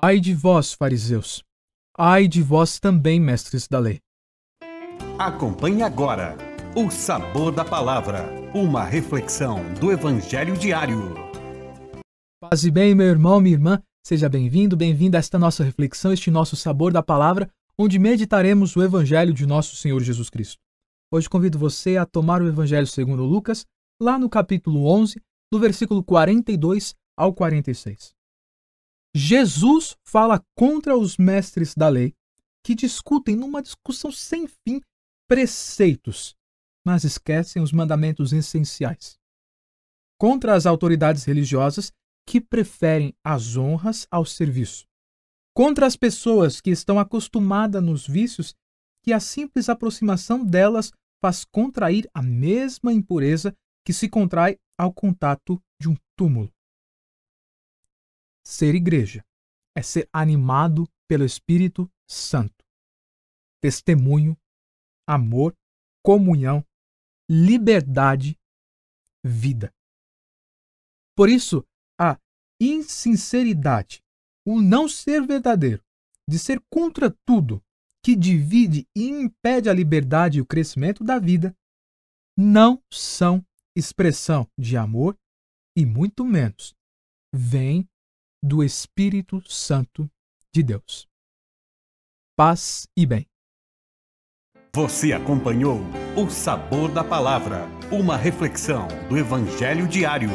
Ai de vós, fariseus! Ai de vós também, mestres da lei! Acompanhe agora o Sabor da Palavra, uma reflexão do Evangelho diário. Paz e bem, meu irmão, minha irmã, seja bem-vindo, bem-vinda a esta nossa reflexão, este nosso Sabor da Palavra, onde meditaremos o Evangelho de nosso Senhor Jesus Cristo. Hoje convido você a tomar o Evangelho segundo Lucas, lá no capítulo 11, do versículo 42 ao 46. Jesus fala contra os mestres da lei que discutem numa discussão sem fim preceitos, mas esquecem os mandamentos essenciais. Contra as autoridades religiosas que preferem as honras ao serviço. Contra as pessoas que estão acostumadas nos vícios que a simples aproximação delas faz contrair a mesma impureza que se contrai ao contato de um túmulo. Ser igreja é ser animado pelo Espírito Santo. Testemunho, amor, comunhão, liberdade, vida. Por isso, a insinceridade, o não ser verdadeiro, de ser contra tudo que divide e impede a liberdade e o crescimento da vida, não são expressão de amor e muito menos vêm do Espírito Santo de Deus. Paz e bem. Você acompanhou O Sabor da Palavra, uma reflexão do Evangelho diário